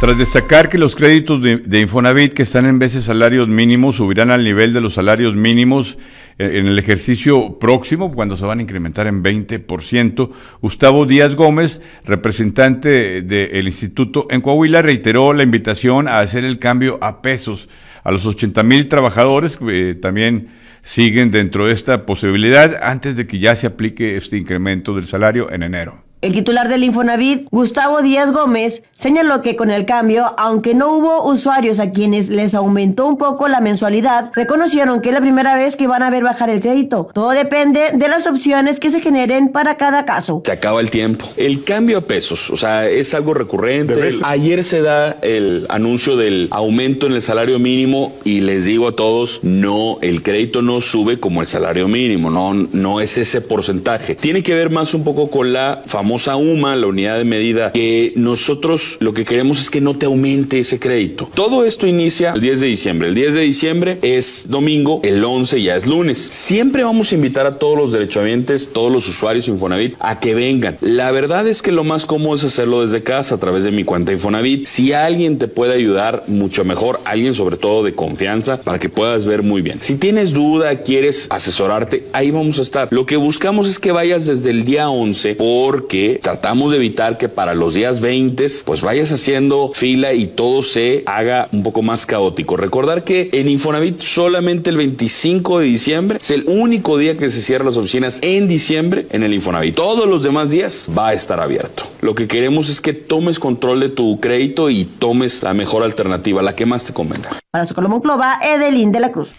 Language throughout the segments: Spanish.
Tras destacar que los créditos de, Infonavit que están en veces salarios mínimos subirán al nivel de los salarios mínimos eh, en, el ejercicio próximo, cuando se van a incrementar en 20%, Gustavo Díaz Gómez, representante del instituto en Coahuila, reiteró la invitación a hacer el cambio a pesos a los 80 mil trabajadores que eh, también siguen dentro de esta posibilidad antes de que ya se aplique este incremento del salario en enero. El titular del Infonavit, Gustavo Díaz Gómez, señaló que con el cambio, aunque no hubo usuarios a quienes les aumentó un poco la mensualidad, reconocieron que es la primera vez que van a ver bajar el crédito. Todo depende de las opciones que se generen para cada caso. Se acaba el tiempo. El cambio a pesos, o sea, es algo recurrente. Ayer se da el anuncio del aumento en el salario mínimo y les digo a todos, no, el crédito no sube como el salario mínimo, no, no es ese porcentaje. Tiene que ver más un poco con la famosa a UMA, la unidad de medida, que nosotros lo que queremos es que no te aumente ese crédito. Todo esto inicia el 10 de diciembre. El 10 de diciembre es domingo, el 11 ya es lunes. Siempre vamos a invitar a todos los derechohabientes, todos los usuarios Infonavit, a que vengan. La verdad es que lo más cómodo es hacerlo desde casa a través de mi cuenta Infonavit. Si alguien te puede ayudar, mucho mejor. Alguien sobre todo de confianza para que puedas ver muy bien. Si tienes duda, quieres asesorarte, ahí vamos a estar. Lo que buscamos es que vayas desde el día 11 porque tratamos de evitar que para los días 20 pues vayas haciendo fila y todo se haga un poco más caótico. Recordar que en Infonavit solamente el 25 de diciembre es el único día que se cierran las oficinas en diciembre en el Infonavit. Todos los demás días va a estar abierto. Lo que queremos es que tomes control de tu crédito y tomes la mejor alternativa, la que más te convenga. Para su Monclova, Edelín de la Cruz.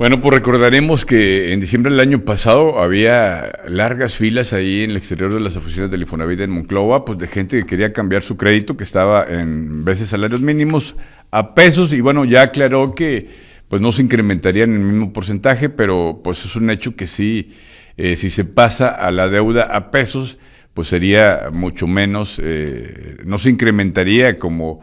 Bueno, pues recordaremos que en diciembre del año pasado había largas filas ahí en el exterior de las oficinas de Lifonavit en Monclova, pues de gente que quería cambiar su crédito, que estaba en veces salarios mínimos a pesos, y bueno, ya aclaró que pues no se incrementaría en el mismo porcentaje, pero pues es un hecho que sí, eh, si se pasa a la deuda a pesos, pues sería mucho menos, eh, no se incrementaría como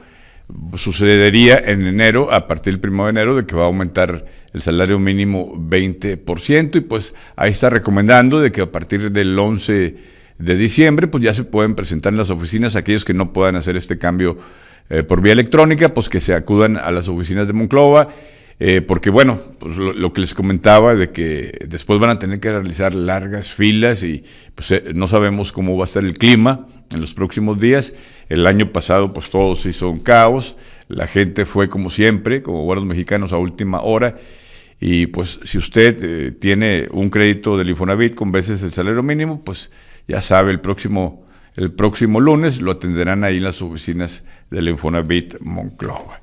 sucedería en enero, a partir del primero de enero, de que va a aumentar el salario mínimo 20%, y pues ahí está recomendando de que a partir del 11 de diciembre, pues ya se pueden presentar en las oficinas aquellos que no puedan hacer este cambio eh, por vía electrónica, pues que se acudan a las oficinas de Monclova, eh, porque bueno, pues lo, que les comentaba de que después van a tener que realizar largas filas y pues eh, no sabemos cómo va a estar el clima en los próximos días. El año pasado pues todo se hizo un caos, la gente fue como siempre, como buenos mexicanos a última hora. Y pues si usted eh, tiene un crédito del Infonavit con veces el salario mínimo, pues ya sabe, el próximo, el próximo lunes lo atenderán ahí en las oficinas del Infonavit Monclova.